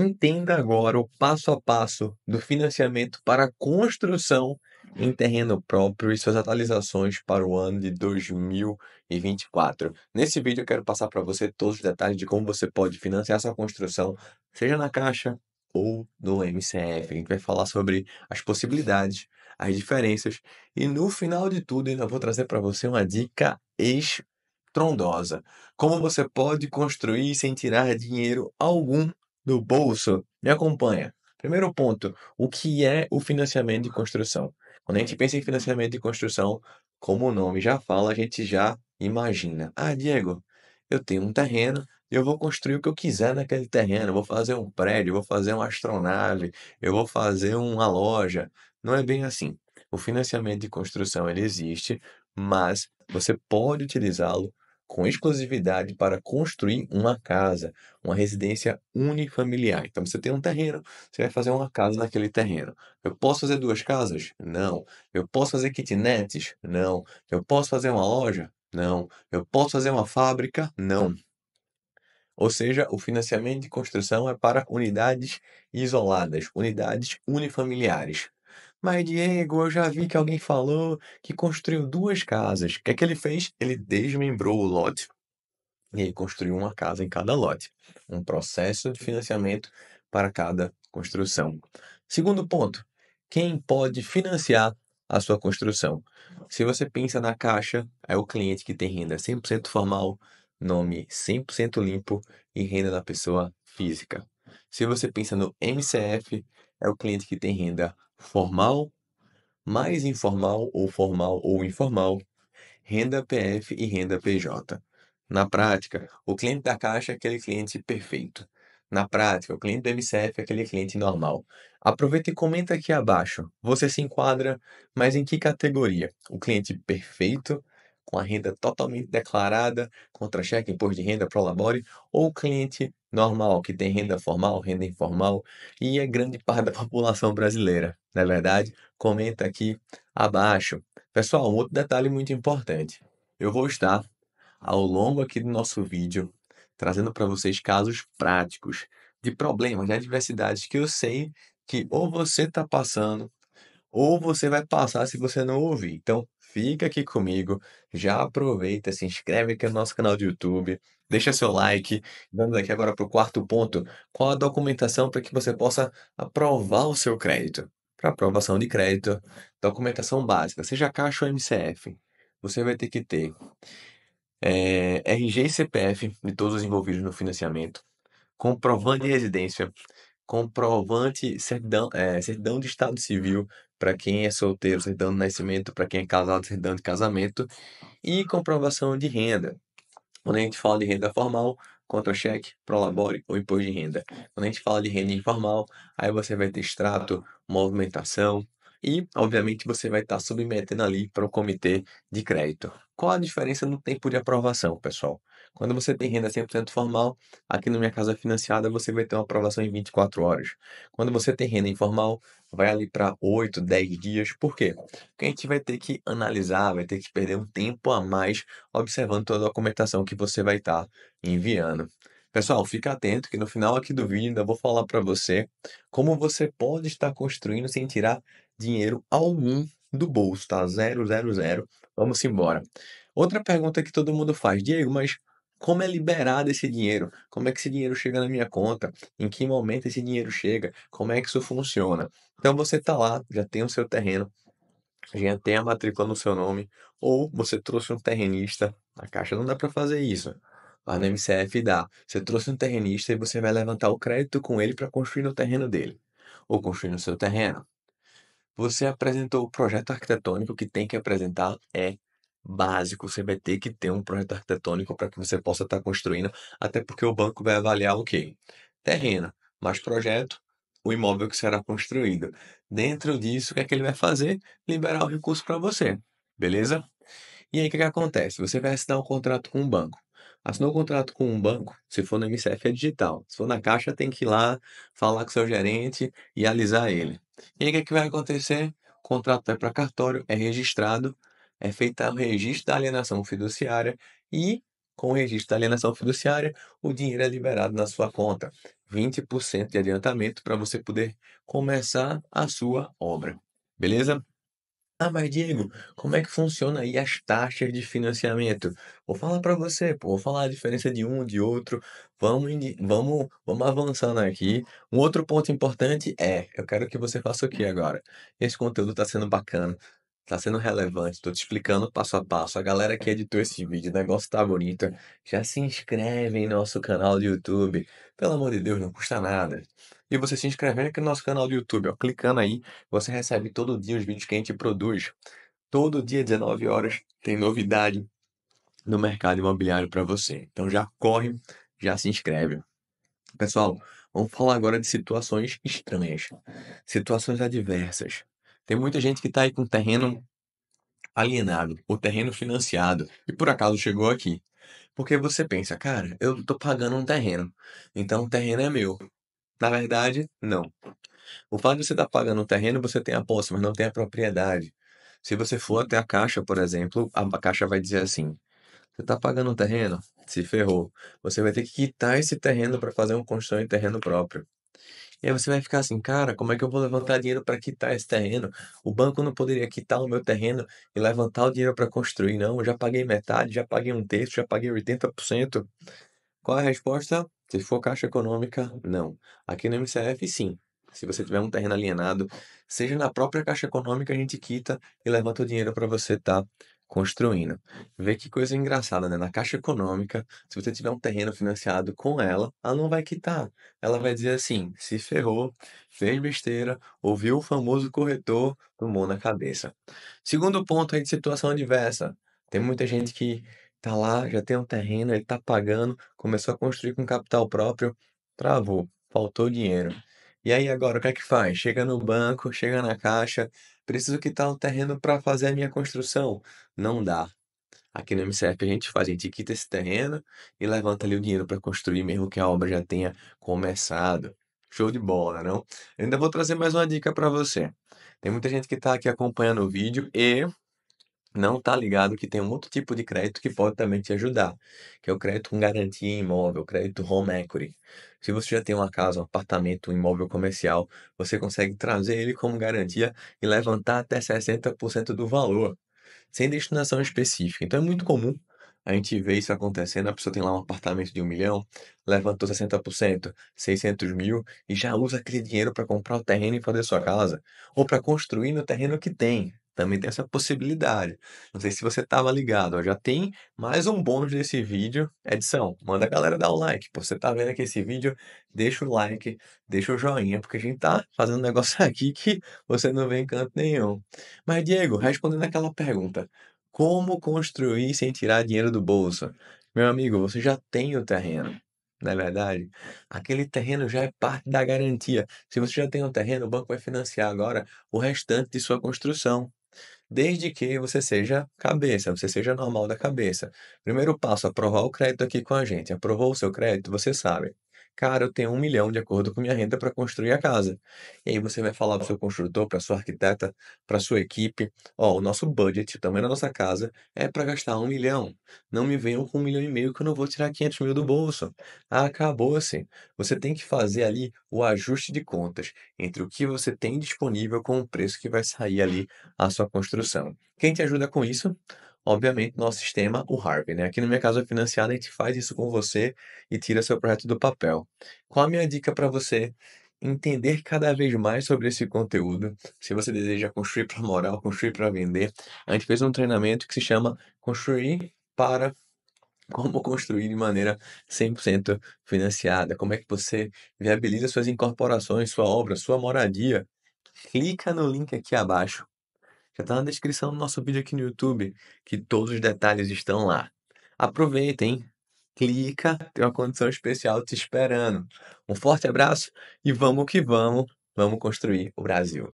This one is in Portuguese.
Entenda agora o passo a passo do financiamento para construção em terreno próprio e suas atualizações para o ano de 2024. Nesse vídeo eu quero passar para você todos os detalhes de como você pode financiar sua construção, seja na Caixa ou no MCF. A gente vai falar sobre as possibilidades, as diferenças e no final de tudo ainda vou trazer para você uma dica estrondosa. Como você pode construir sem tirar dinheiro algum do bolso, me acompanha. Primeiro ponto, o que é o financiamento de construção? Quando a gente pensa em financiamento de construção, como o nome já fala, a gente já imagina. Ah, Diego, eu tenho um terreno, eu vou construir o que eu quiser naquele terreno, eu vou fazer um prédio, eu vou fazer uma astronave, eu vou fazer uma loja. Não é bem assim. O financiamento de construção ele existe, mas você pode utilizá-lo com exclusividade para construir uma casa, uma residência unifamiliar. Então você tem um terreno, você vai fazer uma casa naquele terreno. Eu posso fazer duas casas? Não. Eu posso fazer kitnetes? Não. Eu posso fazer uma loja? Não. Eu posso fazer uma fábrica? Não. Ou seja, o financiamento de construção é para unidades isoladas, unidades unifamiliares. Mas, Diego, eu já vi que alguém falou que construiu duas casas. O que é que ele fez? Ele desmembrou o lote e aí construiu uma casa em cada lote. Um processo de financiamento para cada construção. Segundo ponto, quem pode financiar a sua construção? Se você pensa na caixa, é o cliente que tem renda 100% formal, nome 100% limpo e renda da pessoa física. Se você pensa no MCF, é o cliente que tem renda formal, mais informal ou formal ou informal, renda PF e renda PJ. Na prática, o cliente da Caixa é aquele cliente perfeito. Na prática, o cliente do MCF é aquele cliente normal. Aproveita e comenta aqui abaixo. Você se enquadra, mas em que categoria? O cliente perfeito, com a renda totalmente declarada, contra-cheque, imposto de renda, prolabore, ou cliente normal, que tem renda formal, renda informal, e é grande parte da população brasileira, na é verdade? Comenta aqui abaixo. Pessoal, um outro detalhe muito importante. Eu vou estar ao longo aqui do nosso vídeo trazendo para vocês casos práticos de problemas, de adversidades que eu sei que ou você está passando ou você vai passar se você não ouvir. Então, fica aqui comigo, já aproveita, se inscreve aqui no nosso canal do YouTube, deixa seu like. Vamos aqui agora para o quarto ponto: qual a documentação para que você possa aprovar o seu crédito? Para aprovação de crédito, documentação básica, seja Caixa ou MCF, você vai ter que ter é, eh, RG e CPF de todos os envolvidos no financiamento, comprovando de residência, comprovante, certidão, é, certidão de estado civil para quem é solteiro, certidão de nascimento, para quem é casado, certidão de casamento e comprovação de renda. Quando a gente fala de renda formal, contra-cheque, prolabore ou imposto de renda. Quando a gente fala de renda informal, aí você vai ter extrato, movimentação e, obviamente, você vai estar submetendo ali para o comitê de crédito. Qual a diferença no tempo de aprovação, pessoal? Quando você tem renda 100% formal, aqui no Minha Casa Financiada você vai ter uma aprovação em 24 horas. Quando você tem renda informal, vai ali para 8, 10 dias. Por quê? Porque a gente vai ter que analisar, vai ter que perder um tempo a mais observando toda a documentação que você vai estar tá enviando. Pessoal, fica atento que no final aqui do vídeo ainda vou falar para você como você pode estar construindo sem tirar dinheiro algum do bolso, tá? Zero, zero, zero. Vamos embora. Outra pergunta que todo mundo faz, Diego, mas como é liberado esse dinheiro? Como é que esse dinheiro chega na minha conta? Em que momento esse dinheiro chega? Como é que isso funciona? Então você está lá, já tem o seu terreno, já tem a matrícula no seu nome, ou você trouxe um terrenista, na caixa não dá para fazer isso. Mas na MCF dá. Você trouxe um terrenista e você vai levantar o crédito com ele para construir no terreno dele, ou construir no seu terreno. Você apresentou o projeto arquitetônico que tem que apresentar é básico. Você vai ter que ter um projeto arquitetônico para que você possa estar tá construindo, até porque o banco vai avaliar o quê? Terreno, mais projeto, o imóvel que será construído. Dentro disso, o que é que ele vai fazer? Liberar o recurso para você, beleza? E aí, o que, que acontece? Você vai assinar um contrato com um banco. Assinou um contrato com um banco, se for no MCF é digital. Se for na Caixa, tem que ir lá falar com seu gerente e alisar ele. E aí o que, é que vai acontecer? O contrato vai para cartório, é registrado, é feito o registro da alienação fiduciária e com o registro da alienação fiduciária, o dinheiro é liberado na sua conta. 20% de adiantamento para você poder começar a sua obra. Beleza? Ah, mas Diego, como é que funciona aí as taxas de financiamento? Vou falar para você, pô, vou falar a diferença de um, de outro. Vamos, vamos, vamos avançando aqui. Um outro ponto importante é, eu quero que você faça o que agora? Esse conteúdo está sendo bacana tá sendo relevante, tô te explicando passo a passo. A galera que editou esse vídeo, o negócio tá bonito, já se inscreve em nosso canal do YouTube. Pelo amor de Deus, não custa nada. E você se inscrevendo aqui no nosso canal do YouTube, ó, clicando aí, você recebe todo dia os vídeos que a gente produz. Todo dia, 19 horas, tem novidade no mercado imobiliário para você. Então já corre, já se inscreve. Pessoal, vamos falar agora de situações estranhas, situações adversas, tem muita gente que está aí com terreno alienado, o terreno financiado, e por acaso chegou aqui. Porque você pensa, cara, eu estou pagando um terreno, então o terreno é meu. Na verdade, não. O fato de você estar tá pagando um terreno, você tem a posse, mas não tem a propriedade. Se você for até a caixa, por exemplo, a caixa vai dizer assim: você está pagando um terreno? Se ferrou. Você vai ter que quitar esse terreno para fazer uma construção em terreno próprio. E aí você vai ficar assim, cara, como é que eu vou levantar dinheiro para quitar esse terreno? O banco não poderia quitar o meu terreno e levantar o dinheiro para construir, não. Eu já paguei metade, já paguei um terço, já paguei 80%. Qual é a resposta? Se for caixa econômica, não. Aqui no MCF, sim. Se você tiver um terreno alienado, seja na própria caixa econômica, a gente quita e levanta o dinheiro para você estar tá construindo. Vê que coisa engraçada, né? Na Caixa Econômica, se você tiver um terreno financiado com ela, ela não vai quitar. Ela vai dizer assim: se ferrou, fez besteira, ouviu o famoso corretor, tomou na cabeça. Segundo ponto aí de situação adversa. Tem muita gente que tá lá, já tem um terreno, ele tá pagando, começou a construir com capital próprio, travou, faltou dinheiro. E aí agora o que é que faz? Chega no banco, chega na caixa, preciso quitar o terreno para fazer a minha construção. Não dá. Aqui no MCF a gente faz, a gente quita esse terreno e levanta ali o dinheiro para construir, mesmo que a obra já tenha começado. Show de bola, não? Eu ainda vou trazer mais uma dica para você. Tem muita gente que está aqui acompanhando o vídeo e não está ligado que tem um outro tipo de crédito que pode também te ajudar, que é o crédito com garantia em imóvel, crédito home equity. Se você já tem uma casa, um apartamento, um imóvel comercial, você consegue trazer ele como garantia e levantar até 60% do valor, sem destinação específica. Então é muito comum a gente ver isso acontecendo, a pessoa tem lá um apartamento de um milhão, levantou 60%, 600 mil, e já usa aquele dinheiro para comprar o terreno e fazer sua casa, ou para construir no terreno que tem. Também tem essa possibilidade. Não sei se você estava ligado, ó, já tem mais um bônus desse vídeo, edição. Manda a galera dar o like. Pô, você está vendo aqui esse vídeo, deixa o like, deixa o joinha, porque a gente está fazendo um negócio aqui que você não vê em canto nenhum. Mas, Diego, respondendo aquela pergunta, como construir sem tirar dinheiro do bolso? Meu amigo, você já tem o terreno na é verdade? Aquele terreno já é parte da garantia. Se você já tem um terreno, o banco vai financiar agora o restante de sua construção desde que você seja cabeça, você seja normal da cabeça. Primeiro passo, aprovar o crédito aqui com a gente. Aprovou o seu crédito, você sabe cara, eu tenho um milhão de acordo com minha renda para construir a casa. E aí você vai falar para o seu construtor, para sua arquiteta, para sua equipe, ó, oh, o nosso budget, o tamanho da nossa casa é para gastar um milhão. Não me venham com um milhão e meio que eu não vou tirar 500 mil do bolso. Acabou-se. Assim. Você tem que fazer ali o ajuste de contas entre o que você tem disponível com o preço que vai sair ali a sua construção. Quem te ajuda com isso? obviamente, nosso sistema, o Harvey. Né? Aqui no Minha Casa Financiada, a gente faz isso com você e tira seu projeto do papel. Qual a minha dica para você? Entender cada vez mais sobre esse conteúdo. Se você deseja construir para moral, construir para vender, a gente fez um treinamento que se chama Construir para como construir de maneira 100% financiada, como é que você viabiliza suas incorporações, sua obra, sua moradia. Clica no link aqui abaixo já está na descrição do nosso vídeo aqui no YouTube, que todos os detalhes estão lá. Aproveita, hein? Clica, tem uma condição especial te esperando. Um forte abraço e vamos que vamos, vamos construir o Brasil.